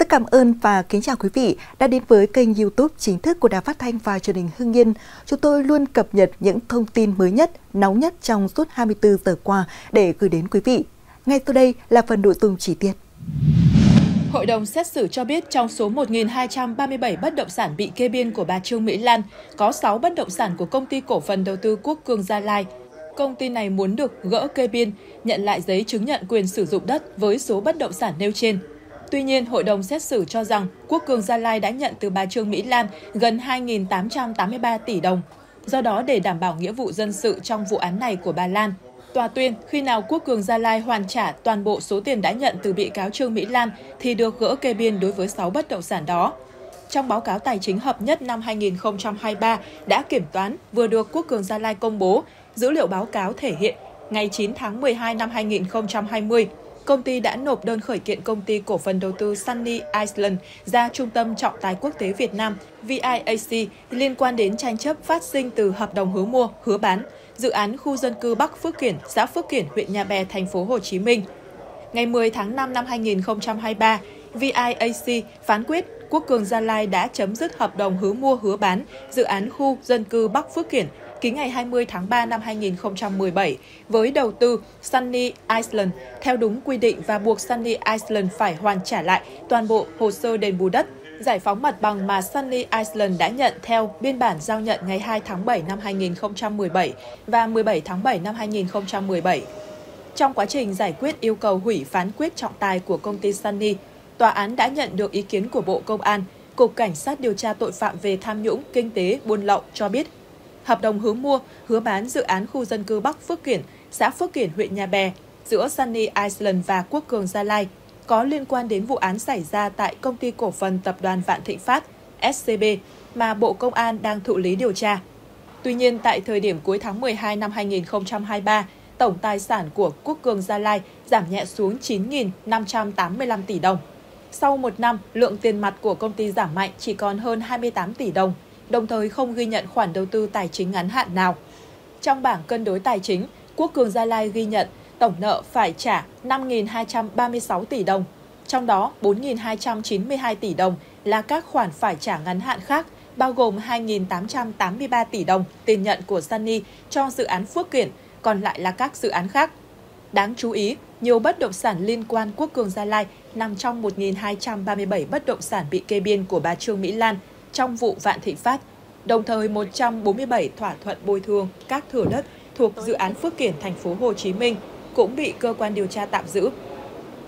Rất cảm ơn và kính chào quý vị đã đến với kênh youtube chính thức của Đài Phát Thanh và truyền hình Hưng Yên. Chúng tôi luôn cập nhật những thông tin mới nhất, nóng nhất trong suốt 24 giờ qua để gửi đến quý vị. Ngay sau đây là phần nội dung chi tiết. Hội đồng xét xử cho biết trong số 1.237 bất động sản bị kê biên của bà Trương Mỹ Lan, có 6 bất động sản của công ty cổ phần đầu tư Quốc Cường Gia Lai. Công ty này muốn được gỡ kê biên, nhận lại giấy chứng nhận quyền sử dụng đất với số bất động sản nêu trên. Tuy nhiên, hội đồng xét xử cho rằng Quốc cường Gia Lai đã nhận từ bà Trương Mỹ Lan gần 2.883 tỷ đồng. Do đó, để đảm bảo nghĩa vụ dân sự trong vụ án này của bà Lan, Tòa tuyên khi nào Quốc cường Gia Lai hoàn trả toàn bộ số tiền đã nhận từ bị cáo Trương Mỹ Lan thì được gỡ kê biên đối với 6 bất động sản đó. Trong báo cáo tài chính hợp nhất năm 2023 đã kiểm toán vừa được Quốc cường Gia Lai công bố, dữ liệu báo cáo thể hiện ngày 9 tháng 12 năm 2020, công ty đã nộp đơn khởi kiện công ty cổ phần đầu tư Sunny Iceland ra Trung tâm Trọng tài Quốc tế Việt Nam VIAC liên quan đến tranh chấp phát sinh từ hợp đồng hứa mua, hứa bán, dự án khu dân cư Bắc Phước Kiển, xã Phước Kiển, huyện Nhà Bè, thành phố Hồ Chí Minh. Ngày 10 tháng 5 năm 2023, VIAC phán quyết Quốc Cường Gia Lai đã chấm dứt hợp đồng hứa mua hứa bán dự án khu dân cư Bắc Phước Kiển ký ngày 20 tháng 3 năm 2017 với đầu tư Sunny Iceland theo đúng quy định và buộc Sunny Iceland phải hoàn trả lại toàn bộ hồ sơ đền bù đất, giải phóng mặt bằng mà Sunny Iceland đã nhận theo biên bản giao nhận ngày 2 tháng 7 năm 2017 và 17 tháng 7 năm 2017. Trong quá trình giải quyết yêu cầu hủy phán quyết trọng tài của công ty Sunny, tòa án đã nhận được ý kiến của Bộ Công an, Cục Cảnh sát điều tra tội phạm về tham nhũng, kinh tế, buôn lậu cho biết hợp đồng hứa mua, hứa bán dự án khu dân cư Bắc Phước Kiển, xã Phước Kiển, huyện Nhà Bè giữa Sunny Iceland và Quốc Cường Gia Lai có liên quan đến vụ án xảy ra tại công ty cổ phần tập đoàn Vạn Thịnh Phát SCB mà Bộ Công an đang thụ lý điều tra. Tuy nhiên, tại thời điểm cuối tháng 12 năm 2023, tổng tài sản của Quốc Cường Gia Lai giảm nhẹ xuống 9.585 tỷ đồng. Sau một năm, lượng tiền mặt của công ty giảm mạnh chỉ còn hơn 28 tỷ đồng, đồng thời không ghi nhận khoản đầu tư tài chính ngắn hạn nào. Trong bảng cân đối tài chính, Quốc cường Gia Lai ghi nhận tổng nợ phải trả 5.236 tỷ đồng, trong đó 4.292 tỷ đồng là các khoản phải trả ngắn hạn khác, bao gồm 2.883 tỷ đồng tiền nhận của Sunny cho dự án Phước Kiển, còn lại là các dự án khác. Đáng chú ý, nhiều bất động sản liên quan Quốc cường Gia Lai nằm trong 1.237 bất động sản bị kê biên của bà Trương Mỹ Lan – trong vụ Vạn Thịnh Phát, đồng thời 147 thỏa thuận bồi thường các thửa đất thuộc dự án Phước Kiển thành phố Hồ Chí Minh cũng bị cơ quan điều tra tạm giữ.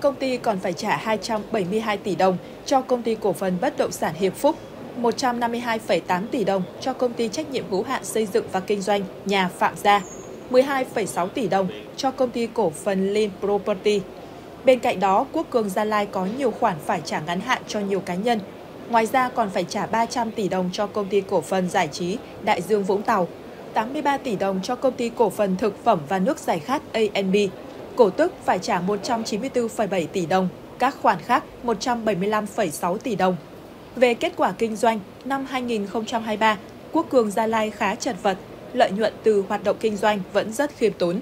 Công ty còn phải trả 272 tỷ đồng cho công ty cổ phần bất động sản Hiệp Phúc, 152,8 tỷ đồng cho công ty trách nhiệm hữu hạn xây dựng và kinh doanh nhà Phạm Gia, 12,6 tỷ đồng cho công ty cổ phần Lin Property. Bên cạnh đó, Quốc Cường Gia Lai có nhiều khoản phải trả ngắn hạn cho nhiều cá nhân Ngoài ra còn phải trả 300 tỷ đồng cho công ty cổ phần giải trí Đại Dương Vũng Tàu, 83 tỷ đồng cho công ty cổ phần thực phẩm và nước giải khát ANB. Cổ tức phải trả 194,7 tỷ đồng, các khoản khác 175,6 tỷ đồng. Về kết quả kinh doanh, năm 2023, Quốc Cường Gia Lai khá chật vật, lợi nhuận từ hoạt động kinh doanh vẫn rất khiêm tốn.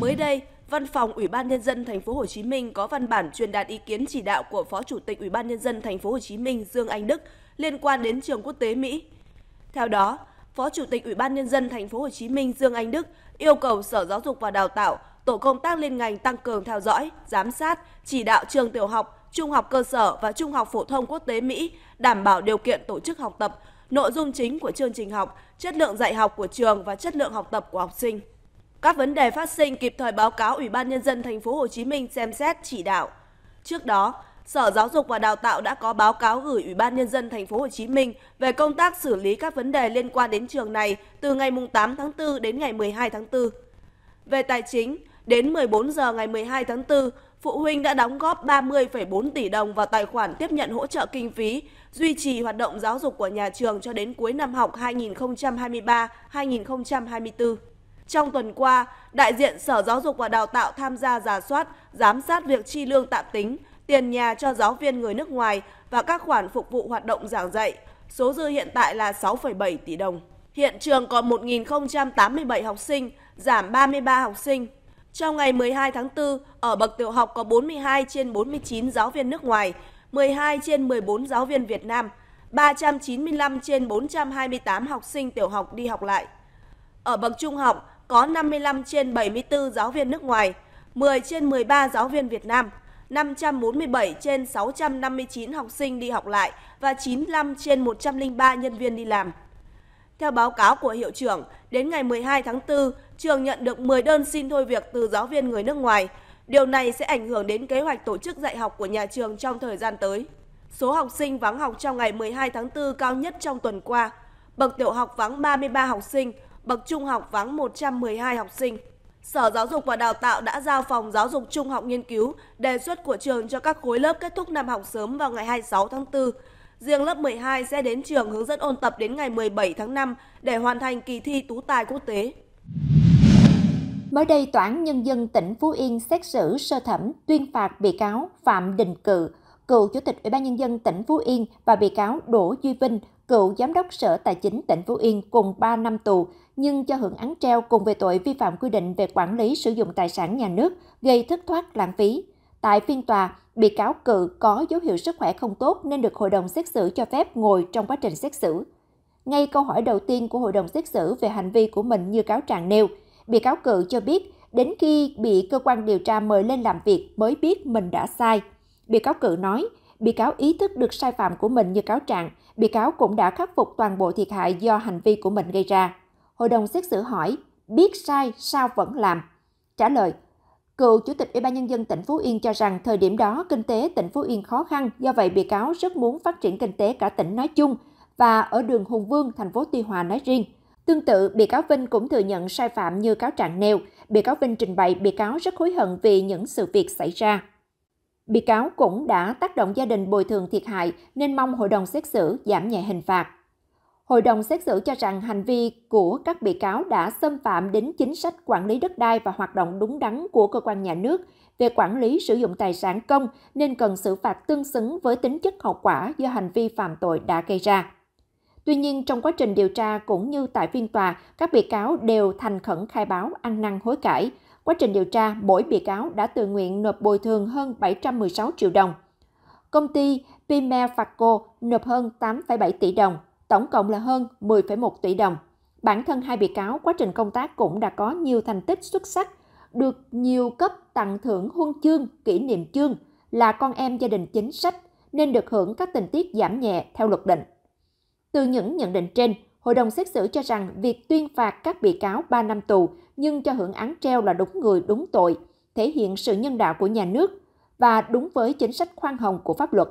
Mới đây, Văn phòng Ủy ban nhân dân thành phố Hồ Chí Minh có văn bản truyền đạt ý kiến chỉ đạo của Phó Chủ tịch Ủy ban nhân dân thành phố Hồ Chí Minh Dương Anh Đức liên quan đến trường quốc tế Mỹ. Theo đó, Phó Chủ tịch Ủy ban nhân dân thành phố Hồ Chí Minh Dương Anh Đức yêu cầu Sở Giáo dục và Đào tạo, tổ công tác liên ngành tăng cường theo dõi, giám sát, chỉ đạo trường tiểu học, trung học cơ sở và trung học phổ thông quốc tế Mỹ đảm bảo điều kiện tổ chức học tập, nội dung chính của chương trình học, chất lượng dạy học của trường và chất lượng học tập của học sinh. Các vấn đề phát sinh kịp thời báo cáo Ủy ban nhân dân thành phố Hồ Chí Minh xem xét chỉ đạo. Trước đó, Sở Giáo dục và Đào tạo đã có báo cáo gửi Ủy ban nhân dân thành phố Hồ Chí Minh về công tác xử lý các vấn đề liên quan đến trường này từ ngày 8 tháng 4 đến ngày 12 tháng 4. Về tài chính, đến 14 giờ ngày 12 tháng 4, phụ huynh đã đóng góp 30,4 tỷ đồng vào tài khoản tiếp nhận hỗ trợ kinh phí, duy trì hoạt động giáo dục của nhà trường cho đến cuối năm học 2023-2024. Trong tuần qua, đại diện Sở Giáo dục và Đào tạo tham gia giả soát, giám sát việc chi lương tạm tính, tiền nhà cho giáo viên người nước ngoài và các khoản phục vụ hoạt động giảng dạy. Số dư hiện tại là 6,7 tỷ đồng. Hiện trường còn 1.087 học sinh, giảm 33 học sinh. Trong ngày 12 tháng 4, ở bậc tiểu học có 42 trên 49 giáo viên nước ngoài, 12 trên 14 giáo viên Việt Nam, 395 trên 428 học sinh tiểu học đi học lại. Ở bậc trung học, có 55 trên 74 giáo viên nước ngoài, 10 trên 13 giáo viên Việt Nam, 547 trên 659 học sinh đi học lại và 95 trên 103 nhân viên đi làm. Theo báo cáo của hiệu trưởng, đến ngày 12 tháng 4, trường nhận được 10 đơn xin thôi việc từ giáo viên người nước ngoài. Điều này sẽ ảnh hưởng đến kế hoạch tổ chức dạy học của nhà trường trong thời gian tới. Số học sinh vắng học trong ngày 12 tháng 4 cao nhất trong tuần qua. Bậc tiểu học vắng 33 học sinh, bậc trung học vắng 112 học sinh. Sở Giáo dục và Đào tạo đã giao phòng giáo dục trung học nghiên cứu đề xuất của trường cho các khối lớp kết thúc năm học sớm vào ngày 26 tháng 4. Riêng lớp 12 sẽ đến trường hướng dẫn ôn tập đến ngày 17 tháng 5 để hoàn thành kỳ thi tú tài quốc tế. Mới đây, Tòa án Nhân dân tỉnh Phú Yên xét xử sơ thẩm tuyên phạt bị cáo Phạm Đình Cự, cựu Chủ tịch Ủy ban Nhân dân tỉnh Phú Yên và bị cáo Đỗ Duy Vinh, cựu Giám đốc Sở Tài chính tỉnh Phú Yên cùng 3 năm tù nhưng cho hưởng án treo cùng về tội vi phạm quy định về quản lý sử dụng tài sản nhà nước gây thất thoát lãng phí. Tại phiên tòa, bị cáo cự có dấu hiệu sức khỏe không tốt nên được hội đồng xét xử cho phép ngồi trong quá trình xét xử. Ngay câu hỏi đầu tiên của hội đồng xét xử về hành vi của mình như cáo trạng nêu, bị cáo cự cho biết đến khi bị cơ quan điều tra mời lên làm việc mới biết mình đã sai. Bị cáo cự nói, bị cáo ý thức được sai phạm của mình như cáo trạng, bị cáo cũng đã khắc phục toàn bộ thiệt hại do hành vi của mình gây ra. Hội đồng xét xử hỏi, biết sai sao vẫn làm? Trả lời, Cựu Chủ tịch Ủy ban Nhân dân tỉnh Phú Yên cho rằng thời điểm đó kinh tế tỉnh Phú Yên khó khăn, do vậy bị cáo rất muốn phát triển kinh tế cả tỉnh nói chung và ở đường Hùng Vương, thành phố Tuy Hòa nói riêng. Tương tự, bị cáo Vinh cũng thừa nhận sai phạm như cáo trạng nêu. Bị cáo Vinh trình bày bị cáo rất hối hận vì những sự việc xảy ra. Bị cáo cũng đã tác động gia đình bồi thường thiệt hại nên mong hội đồng xét xử giảm nhẹ hình phạt. Hội đồng xét xử cho rằng hành vi của các bị cáo đã xâm phạm đến chính sách quản lý đất đai và hoạt động đúng đắn của cơ quan nhà nước về quản lý sử dụng tài sản công nên cần xử phạt tương xứng với tính chất hậu quả do hành vi phạm tội đã gây ra. Tuy nhiên, trong quá trình điều tra cũng như tại phiên tòa, các bị cáo đều thành khẩn khai báo ăn năn hối cải. Quá trình điều tra, mỗi bị cáo đã tự nguyện nộp bồi thường hơn 716 triệu đồng. Công ty Pimefaco nộp hơn 8,7 tỷ đồng tổng cộng là hơn 10,1 tỷ đồng. Bản thân hai bị cáo quá trình công tác cũng đã có nhiều thành tích xuất sắc, được nhiều cấp tặng thưởng huân chương, kỷ niệm chương là con em gia đình chính sách nên được hưởng các tình tiết giảm nhẹ theo luật định. Từ những nhận định trên, hội đồng xét xử cho rằng việc tuyên phạt các bị cáo 3 năm tù nhưng cho hưởng án treo là đúng người đúng tội, thể hiện sự nhân đạo của nhà nước và đúng với chính sách khoan hồng của pháp luật.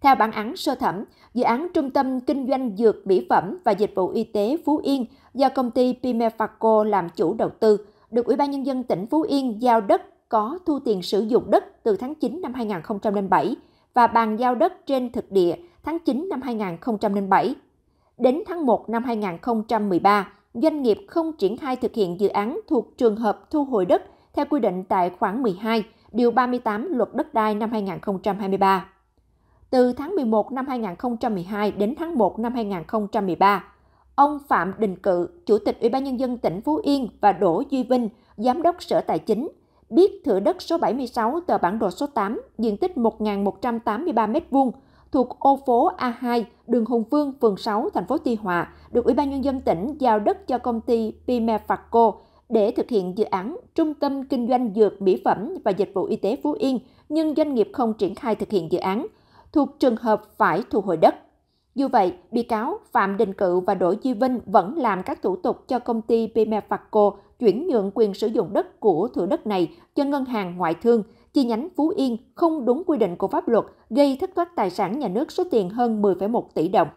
Theo bản án sơ thẩm, dự án Trung tâm Kinh doanh Dược Mỹ phẩm và Dịch vụ Y tế Phú Yên do công ty Pimefaco làm chủ đầu tư, được Ủy ban Nhân dân tỉnh Phú Yên giao đất có thu tiền sử dụng đất từ tháng 9 năm 2007 và bàn giao đất trên thực địa tháng 9 năm 2007. Đến tháng 1 năm 2013, doanh nghiệp không triển khai thực hiện dự án thuộc trường hợp thu hồi đất theo quy định tại khoản 12, điều 38 Luật đất đai năm 2023 từ tháng 11 năm 2012 đến tháng 1 năm 2013. Ông Phạm Đình Cự, Chủ tịch Ủy ban Nhân dân tỉnh Phú Yên và Đỗ Duy Vinh, Giám đốc Sở Tài chính, biết thửa đất số 76 tờ bản đồ số 8, diện tích 1.183m2, thuộc ô phố A2, đường Hùng Vương, phường 6, thành phố Tuy Hòa, được Ủy ban Nhân dân tỉnh giao đất cho công ty Pimefaco để thực hiện dự án Trung tâm Kinh doanh Dược, Mỹ phẩm và Dịch vụ Y tế Phú Yên, nhưng doanh nghiệp không triển khai thực hiện dự án – thuộc trường hợp phải thu hồi đất. Dù vậy, bị cáo Phạm Đình Cự và Đỗ Duy Vinh vẫn làm các thủ tục cho công ty Pimefaco chuyển nhượng quyền sử dụng đất của thửa đất này cho ngân hàng ngoại thương chi nhánh Phú Yên không đúng quy định của pháp luật gây thất thoát tài sản nhà nước số tiền hơn 10,1 tỷ đồng.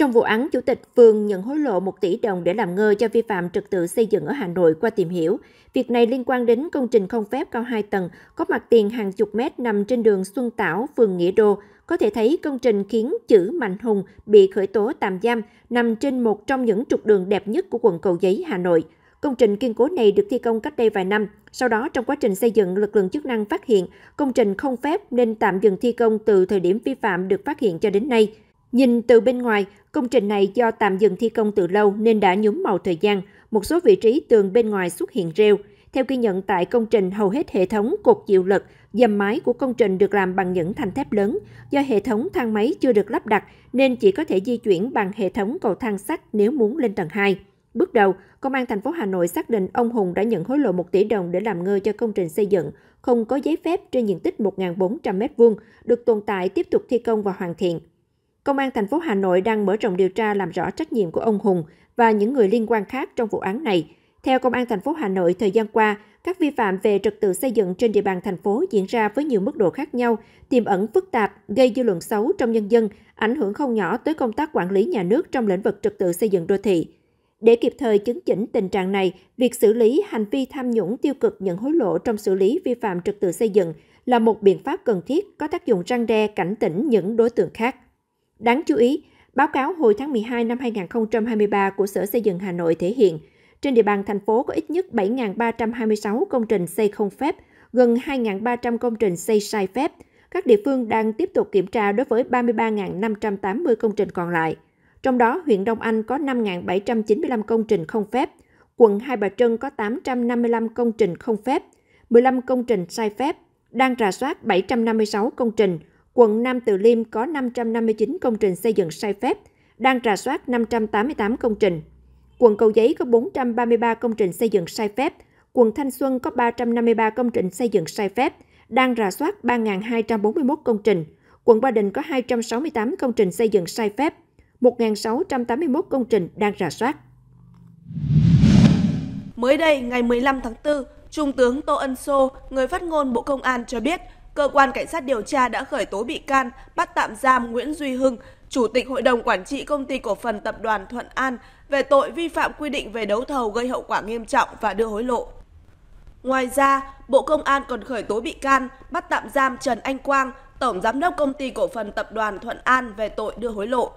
Trong vụ án, Chủ tịch Phương nhận hối lộ 1 tỷ đồng để làm ngơ cho vi phạm trật tự xây dựng ở Hà Nội qua tìm hiểu. Việc này liên quan đến công trình không phép cao 2 tầng, có mặt tiền hàng chục mét nằm trên đường Xuân Tảo, phường Nghĩa Đô. Có thể thấy công trình khiến chữ Mạnh Hùng bị khởi tố tạm giam nằm trên một trong những trục đường đẹp nhất của quận Cầu Giấy, Hà Nội. Công trình kiên cố này được thi công cách đây vài năm. Sau đó, trong quá trình xây dựng, lực lượng chức năng phát hiện công trình không phép nên tạm dừng thi công từ thời điểm vi phạm được phát hiện cho đến nay. Nhìn từ bên ngoài, công trình này do tạm dừng thi công từ lâu nên đã nhuốm màu thời gian, một số vị trí tường bên ngoài xuất hiện rêu. Theo ghi nhận tại công trình, hầu hết hệ thống cột chịu lực, dầm mái của công trình được làm bằng những thanh thép lớn. Do hệ thống thang máy chưa được lắp đặt nên chỉ có thể di chuyển bằng hệ thống cầu thang sắt nếu muốn lên tầng 2. Bước đầu, Công an thành phố Hà Nội xác định ông Hùng đã nhận hối lộ 1 tỷ đồng để làm ngơ cho công trình xây dựng, không có giấy phép trên diện tích 1.400m2, được tồn tại tiếp tục thi công và hoàn thiện. Công an thành phố Hà Nội đang mở rộng điều tra làm rõ trách nhiệm của ông Hùng và những người liên quan khác trong vụ án này. Theo Công an thành phố Hà Nội, thời gian qua, các vi phạm về trật tự xây dựng trên địa bàn thành phố diễn ra với nhiều mức độ khác nhau, tiềm ẩn phức tạp, gây dư luận xấu trong nhân dân, ảnh hưởng không nhỏ tới công tác quản lý nhà nước trong lĩnh vực trật tự xây dựng đô thị. Để kịp thời chứng chỉnh tình trạng này, việc xử lý hành vi tham nhũng tiêu cực nhận hối lộ trong xử lý vi phạm trật tự xây dựng là một biện pháp cần thiết có tác dụng răng đe cảnh tỉnh những đối tượng khác. Đáng chú ý, báo cáo hồi tháng 12 năm 2023 của Sở Xây dựng Hà Nội thể hiện, trên địa bàn thành phố có ít nhất 7.326 công trình xây không phép, gần 2.300 công trình xây sai phép. Các địa phương đang tiếp tục kiểm tra đối với 33.580 công trình còn lại. Trong đó, huyện Đông Anh có 5.795 công trình không phép, quận Hai Bà Trưng có 855 công trình không phép, 15 công trình sai phép, đang rà soát 756 công trình, quận Nam Từ Liêm có 559 công trình xây dựng sai phép, đang rà soát 588 công trình. Quận Cầu Giấy có 433 công trình xây dựng sai phép, quận Thanh Xuân có 353 công trình xây dựng sai phép, đang rà soát 3.241 công trình. Quận Ba Đình có 268 công trình xây dựng sai phép, 1.681 công trình đang rà soát. Mới đây, ngày 15 tháng 4, Trung tướng Tô Ân Sô, người phát ngôn Bộ Công an cho biết cơ quan cảnh sát điều tra đã khởi tố bị can, bắt tạm giam Nguyễn Duy Hưng, Chủ tịch Hội đồng Quản trị Công ty Cổ phần Tập đoàn Thuận An về tội vi phạm quy định về đấu thầu gây hậu quả nghiêm trọng và đưa hối lộ. Ngoài ra, Bộ Công an còn khởi tố bị can, bắt tạm giam Trần Anh Quang, Tổng Giám đốc Công ty Cổ phần Tập đoàn Thuận An về tội đưa hối lộ.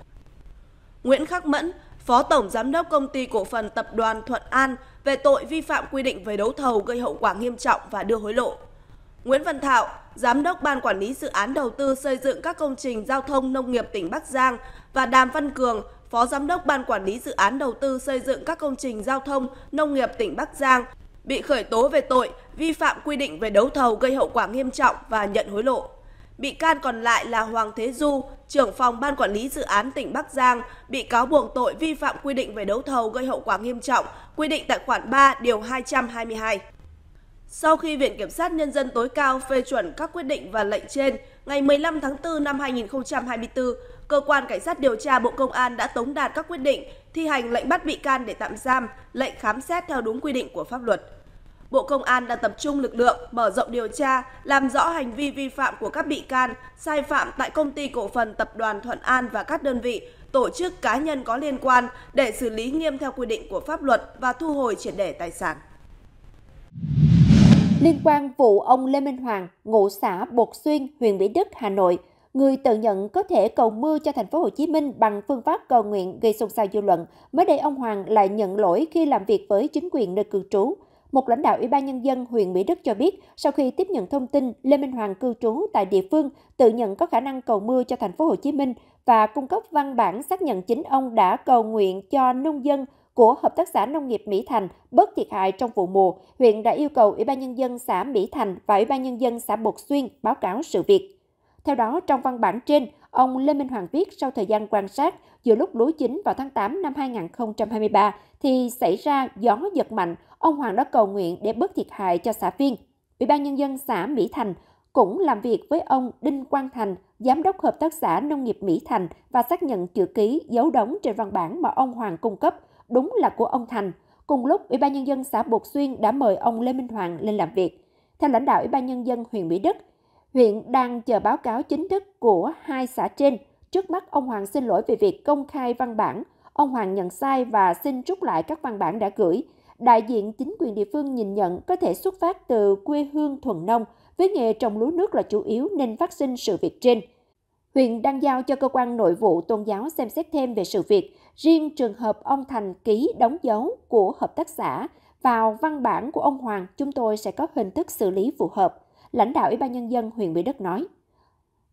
Nguyễn Khắc Mẫn, Phó Tổng Giám đốc Công ty Cổ phần Tập đoàn Thuận An về tội vi phạm quy định về đấu thầu gây hậu quả nghiêm trọng và đưa hối lộ. Nguyễn Văn Thạo, Giám đốc Ban Quản lý Dự án Đầu tư xây dựng các công trình giao thông nông nghiệp tỉnh Bắc Giang và Đàm Văn Cường, Phó Giám đốc Ban Quản lý Dự án Đầu tư xây dựng các công trình giao thông nông nghiệp tỉnh Bắc Giang bị khởi tố về tội vi phạm quy định về đấu thầu gây hậu quả nghiêm trọng và nhận hối lộ. Bị can còn lại là Hoàng Thế Du, trưởng phòng Ban Quản lý Dự án tỉnh Bắc Giang, bị cáo buộc tội vi phạm quy định về đấu thầu gây hậu quả nghiêm trọng, quy định tại khoản 3 điều 222. Sau khi Viện Kiểm sát Nhân dân tối cao phê chuẩn các quyết định và lệnh trên, ngày 15 tháng 4 năm 2024, Cơ quan Cảnh sát điều tra Bộ Công an đã tống đạt các quyết định thi hành lệnh bắt bị can để tạm giam, lệnh khám xét theo đúng quy định của pháp luật. Bộ Công an đang tập trung lực lượng mở rộng điều tra, làm rõ hành vi vi phạm của các bị can, sai phạm tại công ty cổ phần tập đoàn Thuận An và các đơn vị, tổ chức cá nhân có liên quan để xử lý nghiêm theo quy định của pháp luật và thu hồi triệt để tài sản. Liên quan vụ ông Lê Minh Hoàng, ngụ xã Bột Xuyên, huyện Mỹ Đức, Hà Nội, người tự nhận có thể cầu mưa cho thành phố Hồ Chí Minh bằng phương pháp cầu nguyện gây xôn xao dư luận, mới đây ông Hoàng lại nhận lỗi khi làm việc với chính quyền nơi cư trú. Một lãnh đạo Ủy ban Nhân dân huyện Mỹ Đức cho biết, sau khi tiếp nhận thông tin Lê Minh Hoàng cư trú tại địa phương tự nhận có khả năng cầu mưa cho thành phố Hồ Chí Minh và cung cấp văn bản xác nhận chính ông đã cầu nguyện cho nông dân của Hợp tác xã Nông nghiệp Mỹ Thành bớt thiệt hại trong vụ mùa, huyện đã yêu cầu Ủy ban Nhân dân xã Mỹ Thành và Ủy ban Nhân dân xã Bột Xuyên báo cáo sự việc. Theo đó, trong văn bản trên, ông Lê Minh Hoàng viết sau thời gian quan sát, giữa lúc lúa chính vào tháng 8 năm 2023 thì xảy ra gió giật mạnh, ông Hoàng đã cầu nguyện để bớt thiệt hại cho xã viên. Ủy ban Nhân dân xã Mỹ Thành cũng làm việc với ông Đinh Quang Thành, Giám đốc Hợp tác xã Nông nghiệp Mỹ Thành và xác nhận chữ ký dấu đóng trên văn bản mà ông Hoàng cung cấp – đúng là của ông Thành. Cùng lúc, Ủy ban Nhân dân xã Bột Xuyên đã mời ông Lê Minh Hoàng lên làm việc. Theo lãnh đạo Ủy ban Nhân dân huyện Mỹ Đức, huyện đang chờ báo cáo chính thức của hai xã trên. Trước mắt, ông Hoàng xin lỗi về việc công khai văn bản. Ông Hoàng nhận sai và xin rút lại các văn bản đã gửi. Đại diện chính quyền địa phương nhìn nhận có thể xuất phát từ quê hương thuần nông, với nghề trồng lúa nước là chủ yếu nên phát sinh sự việc trên. Huyện đang giao cho cơ quan nội vụ tôn giáo xem xét thêm về sự việc, riêng trường hợp ông Thành ký đóng dấu của hợp tác xã vào văn bản của ông Hoàng, chúng tôi sẽ có hình thức xử lý phù hợp, lãnh đạo Ủy ban Nhân dân huyện Mỹ Đức nói.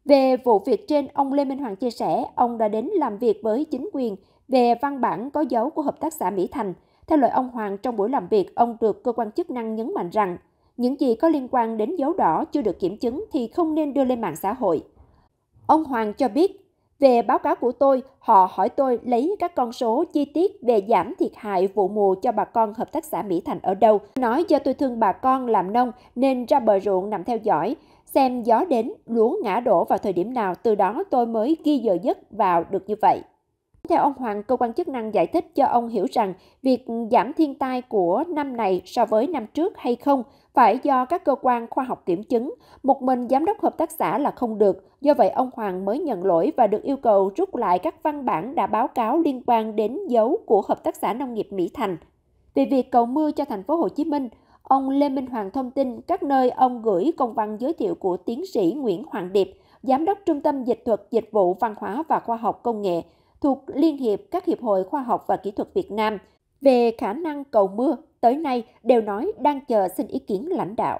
Về vụ việc trên, ông Lê Minh Hoàng chia sẻ, ông đã đến làm việc với chính quyền về văn bản có dấu của hợp tác xã Mỹ Thành. Theo lời ông Hoàng, trong buổi làm việc, ông được cơ quan chức năng nhấn mạnh rằng những gì có liên quan đến dấu đỏ chưa được kiểm chứng thì không nên đưa lên mạng xã hội. Ông Hoàng cho biết, về báo cáo của tôi, họ hỏi tôi lấy các con số chi tiết về giảm thiệt hại vụ mùa cho bà con hợp tác xã Mỹ Thành ở đâu. Nói do tôi thương bà con làm nông nên ra bờ ruộng nằm theo dõi, xem gió đến, lúa ngã đổ vào thời điểm nào, từ đó tôi mới ghi giờ giấc vào được như vậy. Theo ông Hoàng, cơ quan chức năng giải thích cho ông hiểu rằng việc giảm thiên tai của năm này so với năm trước hay không phải do các cơ quan khoa học kiểm chứng. Một mình giám đốc hợp tác xã là không được, do vậy ông Hoàng mới nhận lỗi và được yêu cầu rút lại các văn bản đã báo cáo liên quan đến dấu của hợp tác xã nông nghiệp Mỹ Thành. Về việc cầu mưa cho thành phố Hồ Chí Minh, ông Lê Minh Hoàng thông tin các nơi ông gửi công văn giới thiệu của tiến sĩ Nguyễn Hoàng Điệp, giám đốc Trung tâm Dịch thuật Dịch vụ Văn hóa và Khoa học Công nghệ thuộc Liên hiệp các hiệp hội khoa học và kỹ thuật Việt Nam về khả năng cầu mưa tới nay đều nói đang chờ xin ý kiến lãnh đạo.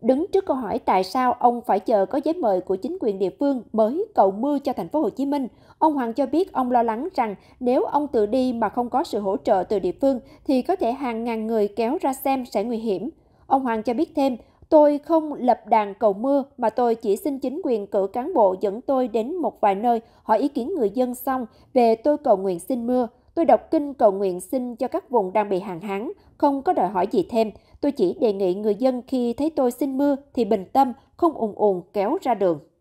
Đứng trước câu hỏi tại sao ông phải chờ có giấy mời của chính quyền địa phương mới cầu mưa cho thành phố Hồ Chí Minh, ông Hoàng cho biết ông lo lắng rằng nếu ông tự đi mà không có sự hỗ trợ từ địa phương thì có thể hàng ngàn người kéo ra xem sẽ nguy hiểm. Ông Hoàng cho biết thêm, tôi không lập đàn cầu mưa mà tôi chỉ xin chính quyền cử cán bộ dẫn tôi đến một vài nơi hỏi ý kiến người dân xong về tôi cầu nguyện xin mưa. Tôi đọc kinh cầu nguyện xin cho các vùng đang bị hạn hán, không có đòi hỏi gì thêm. Tôi chỉ đề nghị người dân khi thấy tôi xin mưa thì bình tâm, không ùn ùn kéo ra đường.